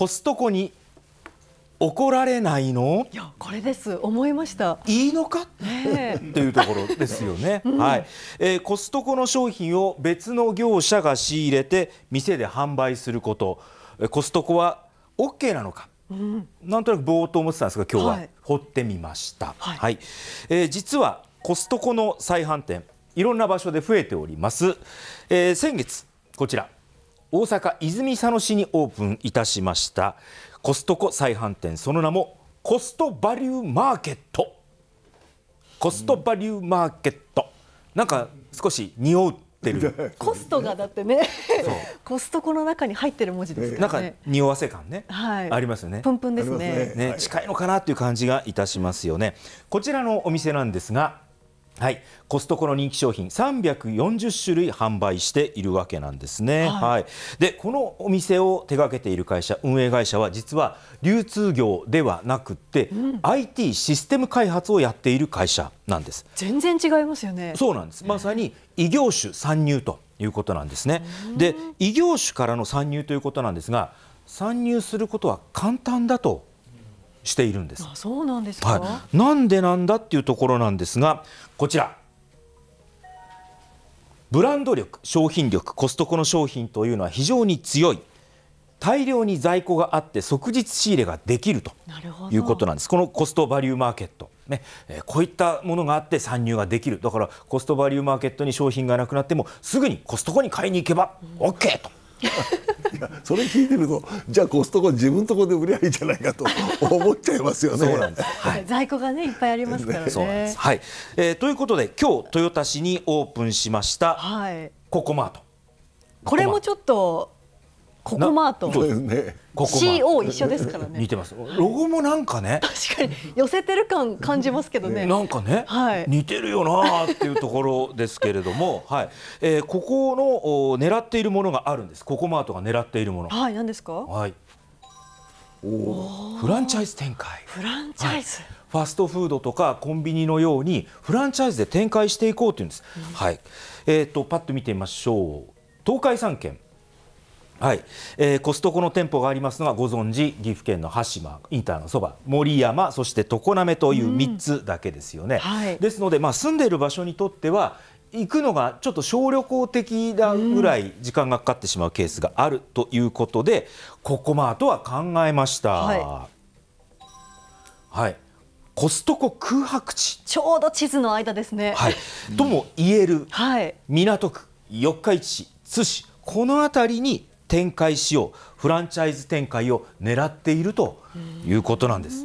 コストコに怒られないのいやこれです思いましたいいのか、えー、というところですよね、うん、はい、えー、コストコの商品を別の業者が仕入れて店で販売することコストコは OK なのか、うん、なんとなく冒頭思ってたんですが今日は掘ってみました、はい、はい、えー、実はコストコの再販店いろんな場所で増えております、えー、先月こちら大阪泉佐野市にオープンいたしましたコストコ再販店その名もコストバリューマーケットコストバリューマーケット、なんか少し匂ってる コストがだってねコストコの中に入ってる文字ですからねなんか匂わせ感ね、はい、ありますよねプンプンですねね、は近いのかなっていう感じがいたしますよねこちらのお店なんですがはい、コストコの人気商品340種類販売しているわけなんですね、はい、はい、でこのお店を手掛けている会社運営会社は実は流通業ではなくて、うん、IT システム開発をやっている会社なんです全然違いますよねそうなんですまさに異業種参入ということなんですね、うん、で異業種からの参入ということなんですが参入することは簡単だとしているんです。あそうなんですか、はい、なんでなんだっていうところなんですがこちらブランド力商品力コストコの商品というのは非常に強い大量に在庫があって即日仕入れができるということなんですこのコストバリューマーケットね、えこういったものがあって参入ができるだからコストバリューマーケットに商品がなくなってもすぐにコストコに買いに行けば OK と。それ聞いてるとじゃあコストコ自分とこで売りゃいいじゃないかと思っちゃいますよね。そうなんです、はい、在庫がねいっぱいありますからね。そうなんですはい、えー、ということで今日豊田市にオープンしました、はい、ココマート。これもちょっとココマート。そうですね。CO 一緒ですからね。似てます。ロゴもなんかね。確かに寄せてる感感じますけどね。なんかね、はい、似てるよなっていうところですけれども、はい、えー、ここのお狙っているものがあるんです。ココマートが狙っているもの。はい、何ですか？はい。おお。フランチャイズ展開。フランチャイズ。はいファストフードとかコンビニのようにフランチャイズで展開していこうというんです。うん、はい。えっ、ー、とパッと見てみましょう。東海三県はい、えー、コストコの店舗がありますのはご存知岐阜県の羽島インターのそば森山そして常滑という3つだけですよね、うんはい、ですので、まあ、住んでいる場所にとっては行くのがちょっと小旅行的なぐらい時間がかかってしまうケースがあるということで、うん、ここまあとは考えました。はい、はいコストコ空白地ちょうど地図の間ですね、はい、とも言える、はい、港区四日市市津市この辺りに展開しようフランチャイズ展開を狙っているということなんです。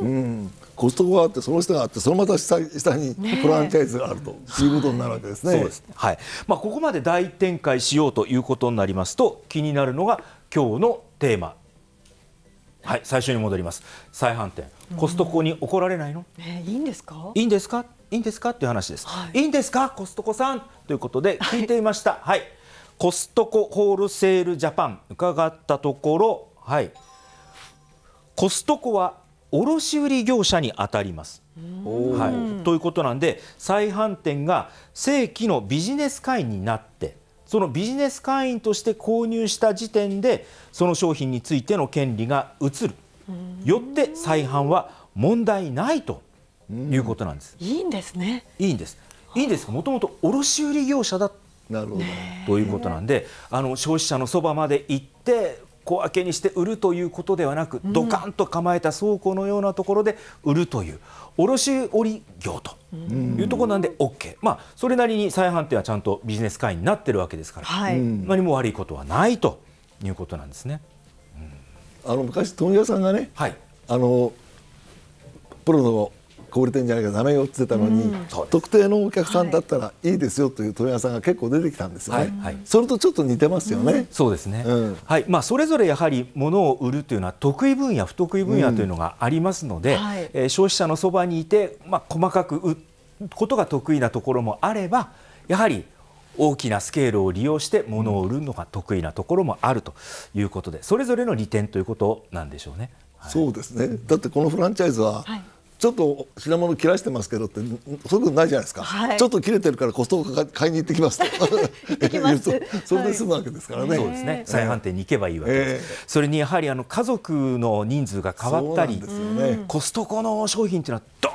うんコストコがあってその下があってそのまた下下にフランチャイズがあるということになるわけですね。そうですねはいまあ、ここまで大展開しようということになりますと気になるのが今日のテーマはい、最初に戻ります。再販店、コストコに怒られないの？えー、いいんですか？いいんですか？いいんですかっいう話です。はい、いいんですか、コストコさんということで聞いていました。はい、はいコストコホールセールジャパン伺ったところ、はい、コストコは卸売業者に当たります。はい、ということなんで再販店が正規のビジネス会員になってそのビジネス会員として購入した時点でその商品についての権利が移るよって再販は問題ないということなんです。いいんですねいいんですいいんですもともと卸売業者だっなるほどということなんであの消費者のそばまで行って小分けにして売るということではなく、うん、ドカンと構えた倉庫のようなところで売るという卸売業というところなんで OK、うん、まあ、それなりに再販店はちゃんとビジネス会員になってるわけですから、はい、何も悪いことはないということなんですね。うん、あの昔問屋さんがね、はい、あのプロのこぼれてんじゃないかダメよって言ってたのに、うん、特定のお客さんだったらいいですよという問屋さんが結構出てきたんですよね、はい、それとちょっと似てますよね、うん、そうですね、はいまあ、それぞれやはり物を売るというのは得意分野不得意分野というのがありますので、はい、えー、消費者のそばにいて、まあ、細かく売ことが得意なところもあればやはり大きなスケールを利用して物を売るのが得意なところもあるということでそれぞれの利点ということなんでしょうね。はい、そうですねだってこのフランチャイズは、はいちょっと品物切らしてますけどってそういうことないじゃないですか、はい、ちょっと切れてるからコストを買いに行ってきますと それで済むわけですからね、そうですね再販店に行けばいいわけです、それにやはりあの家族の人数が変わったり、ね、コストコの商品っていうのはド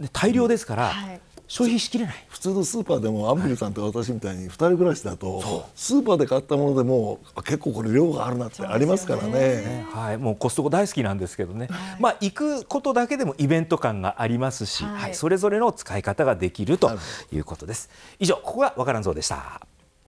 ーン大量ですから、うんはい消費しきれない普通のスーパーでもアンビルさんと私みたいに2人暮らしだとスーパーで買ったものでも結構これ量があるなってありますからね、ね、はい、もうコストコ大好きなんですけどね、はい、まあ、行くことだけでもイベント感がありますし、はい、はい、それぞれの使い方ができるということです以上ここがわからんぞでした。